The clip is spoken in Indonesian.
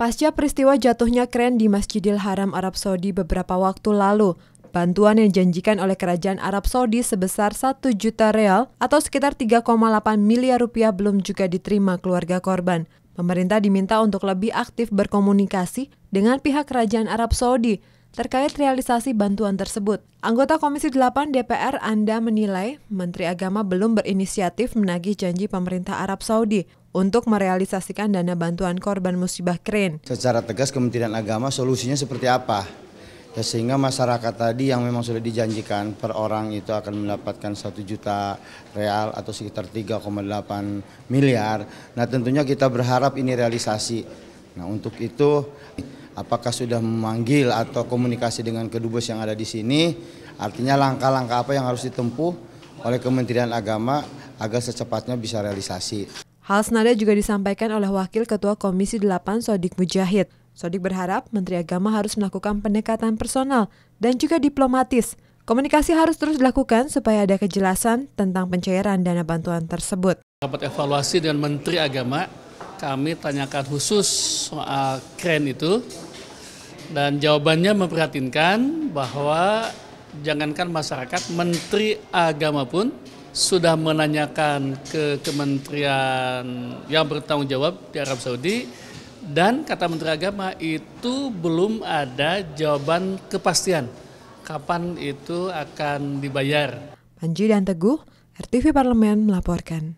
Pasca peristiwa jatuhnya kren di Masjidil Haram Arab Saudi beberapa waktu lalu, bantuan yang dijanjikan oleh kerajaan Arab Saudi sebesar 1 juta real atau sekitar 3,8 miliar rupiah belum juga diterima keluarga korban. Pemerintah diminta untuk lebih aktif berkomunikasi dengan pihak kerajaan Arab Saudi terkait realisasi bantuan tersebut. Anggota Komisi 8 DPR Anda menilai Menteri Agama belum berinisiatif menagih janji pemerintah Arab Saudi untuk merealisasikan dana bantuan korban musibah keren. Secara tegas Kementerian Agama solusinya seperti apa? Ya, sehingga masyarakat tadi yang memang sudah dijanjikan per orang itu akan mendapatkan 1 juta real atau sekitar 3,8 miliar. Nah tentunya kita berharap ini realisasi. Nah untuk itu apakah sudah memanggil atau komunikasi dengan kedubes yang ada di sini. Artinya langkah-langkah apa yang harus ditempuh oleh Kementerian Agama agar secepatnya bisa realisasi. Hal senada juga disampaikan oleh Wakil Ketua Komisi 8 Sodik Mujahid. Sodik berharap Menteri Agama harus melakukan pendekatan personal dan juga diplomatis. Komunikasi harus terus dilakukan supaya ada kejelasan tentang pencairan dana bantuan tersebut. Dapat evaluasi dengan Menteri Agama, kami tanyakan khusus soal kren itu, dan jawabannya memperhatinkan bahwa jangankan masyarakat, Menteri Agama pun sudah menanyakan ke kementerian yang bertanggung jawab di Arab Saudi dan kata Menteri Agama itu belum ada jawaban kepastian kapan itu akan dibayar. Panji dan Teguh, RTV Parlemen melaporkan.